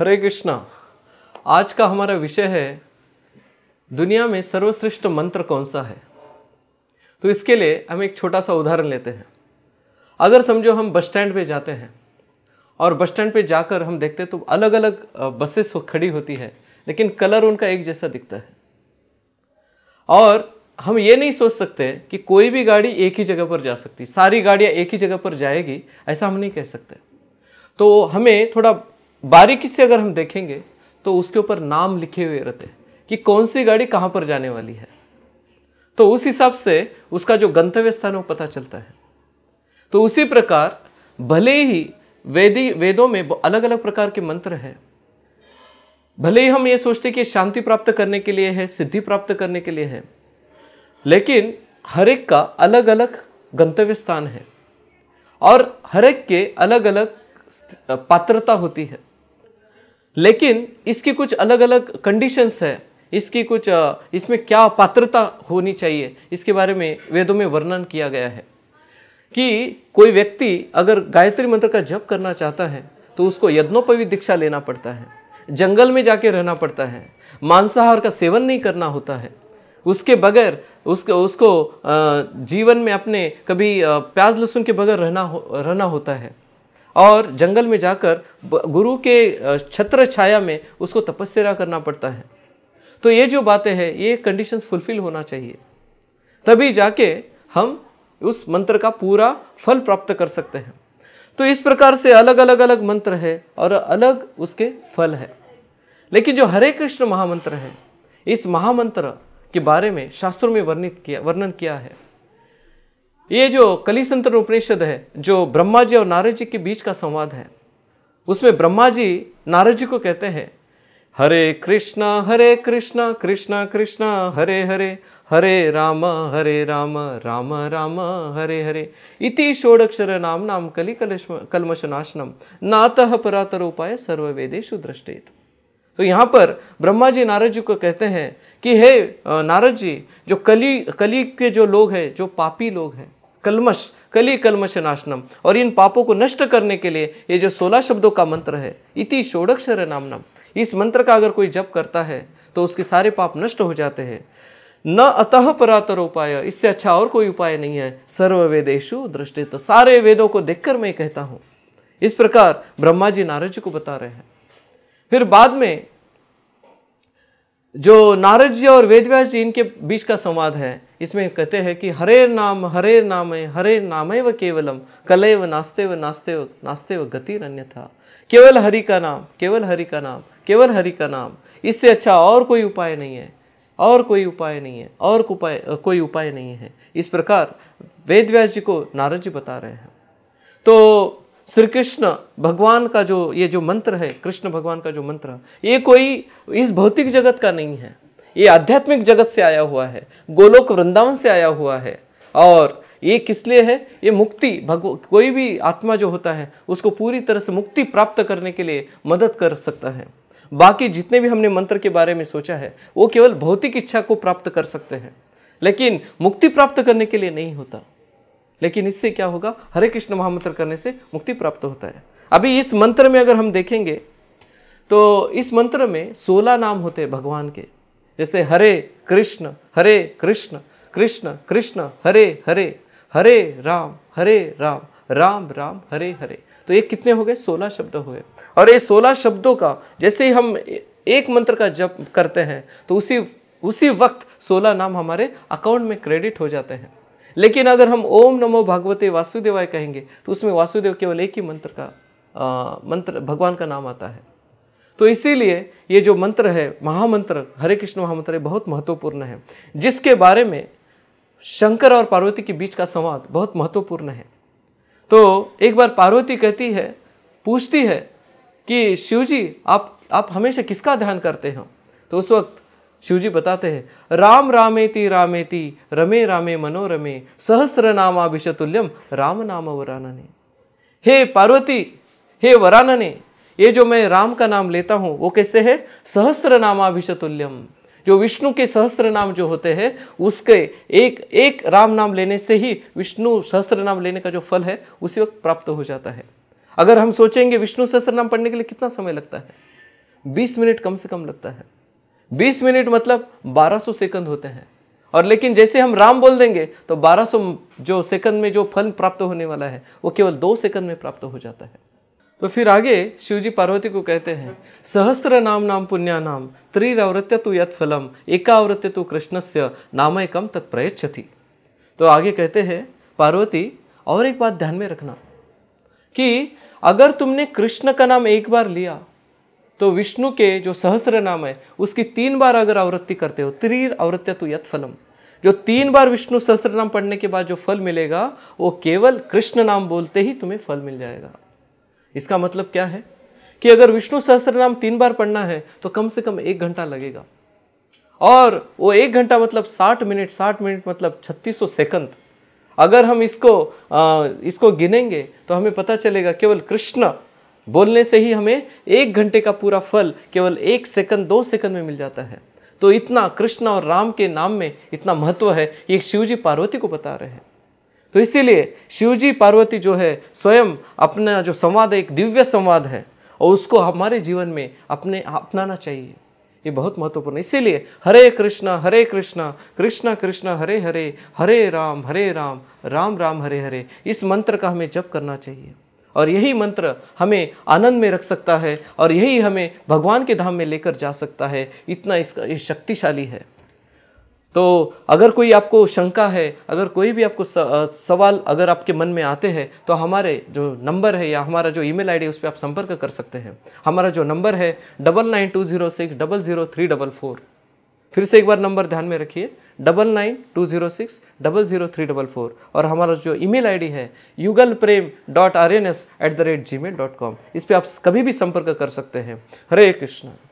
हरे कृष्णा आज का हमारा विषय है दुनिया में सर्वश्रेष्ठ मंत्र कौन सा है तो इसके लिए हम एक छोटा सा उदाहरण लेते हैं अगर समझो हम बस स्टैंड पे जाते हैं और बस स्टैंड पे जाकर हम देखते हैं तो अलग अलग बसेस खड़ी होती है लेकिन कलर उनका एक जैसा दिखता है और हम ये नहीं सोच सकते कि कोई भी गाड़ी एक ही जगह पर जा सकती सारी गाड़ियाँ एक ही जगह पर जाएगी ऐसा हम नहीं कह सकते तो हमें थोड़ा बारीकी से अगर हम देखेंगे तो उसके ऊपर नाम लिखे हुए रहते हैं कि कौन सी गाड़ी कहाँ पर जाने वाली है तो उस हिसाब से उसका जो गंतव्य स्थान है वो पता चलता है तो उसी प्रकार भले ही वेदी वेदों में अलग अलग प्रकार के मंत्र हैं भले ही हम ये सोचते कि शांति प्राप्त करने के लिए है सिद्धि प्राप्त करने के लिए है लेकिन हर एक का अलग अलग गंतव्य स्थान है और हर एक के अलग अलग पात्रता होती है लेकिन इसकी कुछ अलग अलग कंडीशंस है इसकी कुछ इसमें क्या पात्रता होनी चाहिए इसके बारे में वेदों में वर्णन किया गया है कि कोई व्यक्ति अगर गायत्री मंत्र का जप करना चाहता है तो उसको यज्ञोपवी दीक्षा लेना पड़ता है जंगल में जाके रहना पड़ता है मांसाहार का सेवन नहीं करना होता है उसके बगैर उसको उसको जीवन में अपने कभी प्याज लहसुन के बगैर रहना हो रहना होता है और जंगल में जाकर गुरु के छत्र छाया में उसको तपस्या करना पड़ता है तो ये जो बातें हैं ये कंडीशंस फुलफिल होना चाहिए तभी जाके हम उस मंत्र का पूरा फल प्राप्त कर सकते हैं तो इस प्रकार से अलग अलग अलग मंत्र है और अलग उसके फल है लेकिन जो हरे कृष्ण महामंत्र है इस महामंत्र के बारे में शास्त्रों में वर्णित किया वर्णन किया है ये जो कली संतर उपनिषद है जो ब्रह्मा जी और नारद जी के बीच का संवाद है उसमें ब्रह्मा जी नारद जी को कहते हैं हरे कृष्णा हरे कृष्णा कृष्णा कृष्णा हरे हरे हरे राम हरे राम राम राम हरे हरे इति षोडक्षर नाम नाम कलि कलमशनाशनम नातः परातर उपाय सर्ववेदेशु दृष्टेत तो यहाँ पर ब्रह्मा जी नारद जी को कहते हैं कि हे नारद जी जो कली कली के जो लोग हैं जो पापी लोग हैं कलमश कली कलमश नाशनम और इन पापों को नष्ट करने के लिए ये जो सोलह शब्दों का मंत्र है इति षोडक्षर नामनम इस मंत्र का अगर कोई जप करता है तो उसके सारे पाप नष्ट हो जाते हैं न अतः परातर उपाय इससे अच्छा और कोई उपाय नहीं है सर्व वेदेशु दृष्टि तो सारे वेदों को देखकर मैं कहता हूँ इस प्रकार ब्रह्मा जी नारद जी को बता रहे हैं फिर बाद में जो नारद जी और वेदव्यास जी इनके बीच का संवाद है इसमें कहते हैं कि हरे नाम हरे नाम हरे नाम व केवलम कलय व नास्ते व नास्ते व नास्ते व गतिर था केवल हरि का नाम केवल हरि का नाम केवल हरि का नाम इससे अच्छा और कोई उपाय नहीं है और कोई उपाय नहीं है और उपाय कोई उपाय नहीं है इस प्रकार वेद व्यास जी को नारद जी बता रहे हैं तो श्री कृष्ण भगवान का जो ये जो मंत्र है कृष्ण भगवान का जो मंत्र ये कोई इस भौतिक जगत का नहीं है ये आध्यात्मिक जगत से आया हुआ है गोलोक वृंदावन से आया हुआ है और ये किस लिए है ये मुक्ति भगव कोई भी आत्मा जो होता है उसको पूरी तरह से मुक्ति प्राप्त करने के लिए मदद कर सकता है बाकी जितने भी हमने मंत्र के बारे में सोचा है वो केवल भौतिक इच्छा को प्राप्त कर सकते हैं लेकिन मुक्ति प्राप्त करने के लिए नहीं होता लेकिन इससे क्या होगा हरे कृष्ण महामंत्र करने से मुक्ति प्राप्त होता है अभी इस मंत्र में अगर हम देखेंगे तो इस मंत्र में सोलह नाम होते हैं भगवान के जैसे हरे कृष्ण हरे कृष्ण कृष्ण कृष्ण हरे हरे हरे राम हरे राम राम राम हरे हरे तो ये कितने हो गए सोलह शब्द हो गए और ये सोलह शब्दों का जैसे ही हम एक मंत्र का जप करते हैं तो उसी उसी वक्त सोलह नाम हमारे अकाउंट में क्रेडिट हो जाते हैं लेकिन अगर हम ओम नमो भगवते वासुदेवाय कहेंगे तो उसमें वासुदेव केवल एक ही मंत्र का आ, मंत्र भगवान का नाम आता है तो इसीलिए ये जो मंत्र है महामंत्र हरे कृष्ण महामंत्र है बहुत महत्वपूर्ण है जिसके बारे में शंकर और पार्वती के बीच का संवाद बहुत महत्वपूर्ण है तो एक बार पार्वती कहती है पूछती है कि शिव जी आप आप हमेशा किसका ध्यान करते हो तो उस वक्त शिवजी बताते हैं राम रामेति रामेति रमे रामे मनोरमे सहस्र नामाभिषतुल्यम राम नाम वरानने हे पार्वती हे वरानने ये जो मैं राम का नाम लेता हूँ वो कैसे है सहस्त्र नामाभिशतुल्यम जो विष्णु के सहस्त्र नाम जो होते हैं उसके एक एक राम नाम लेने से ही विष्णु सहस्त्र नाम लेने का जो फल है उसी वक्त प्राप्त हो जाता है अगर हम सोचेंगे विष्णु सहस्त्र नाम पढ़ने के लिए कितना समय लगता है बीस मिनट कम से कम लगता है बीस मिनट मतलब बारह सौ सेकंड होते हैं और लेकिन जैसे हम राम बोल देंगे तो 1200 जो सेकंड में जो फल प्राप्त होने वाला है वो केवल दो सेकंड में प्राप्त हो जाता है तो फिर आगे शिवजी पार्वती को कहते हैं सहस्त्र नाम नाम पुण्या नाम त्रिरावृत्य तु यत फलम एकावृत्य तु कृष्णस्य नामयकम तत्प्रयच्छति तो आगे कहते हैं पार्वती और एक बात ध्यान में रखना कि अगर तुमने कृष्ण का नाम एक बार लिया तो विष्णु के जो सहस्र नाम है उसकी तीन बार अगर आवृत्ति करते हो त्रीर आवृत्य तु यत फलम जो तीन बार विष्णु सहस्त्र नाम पढ़ने के बाद जो फल मिलेगा वो केवल कृष्ण नाम बोलते ही तुम्हें फल मिल जाएगा इसका मतलब क्या है कि अगर विष्णु सहस्त्र नाम तीन बार पढ़ना है तो कम से कम एक घंटा लगेगा और वो एक घंटा मतलब साठ मिनट साठ मिनट मतलब छत्तीस सेकंड अगर हम इसको आ, इसको गिनेंगे तो हमें पता चलेगा केवल कृष्ण बोलने से ही हमें एक घंटे का पूरा फल केवल एक सेकंड दो सेकंड में मिल जाता है तो इतना कृष्ण और राम के नाम में इतना महत्व है ये शिव जी पार्वती को बता रहे हैं तो इसीलिए शिवजी पार्वती जो है स्वयं अपना जो संवाद एक दिव्य संवाद है और उसको हमारे जीवन में अपने अपनाना चाहिए ये बहुत महत्वपूर्ण इसीलिए हरे कृष्णा हरे कृष्णा कृष्णा कृष्णा हरे हरे हरे राम हरे राम राम राम हरे हरे इस मंत्र का हमें जप करना चाहिए और यही मंत्र हमें आनंद में रख सकता है और यही हमें भगवान के धाम में लेकर जा सकता है इतना इसका ये शक्तिशाली है तो अगर कोई आपको शंका है अगर कोई भी आपको सवाल अगर आपके मन में आते हैं तो हमारे जो नंबर है या हमारा जो ईमेल आईडी है उस पर आप संपर्क कर सकते हैं हमारा जो नंबर है double nine two zero six double zero three double four फिर से एक बार नंबर ध्यान में रखिए double nine two zero six double zero three double four और हमारा जो ईमेल आईडी है Yugal Prem dot R N S at the rate gmail dot com इस पर आप कभी भी संपर्क कर सकते हैं हरे कृष्ण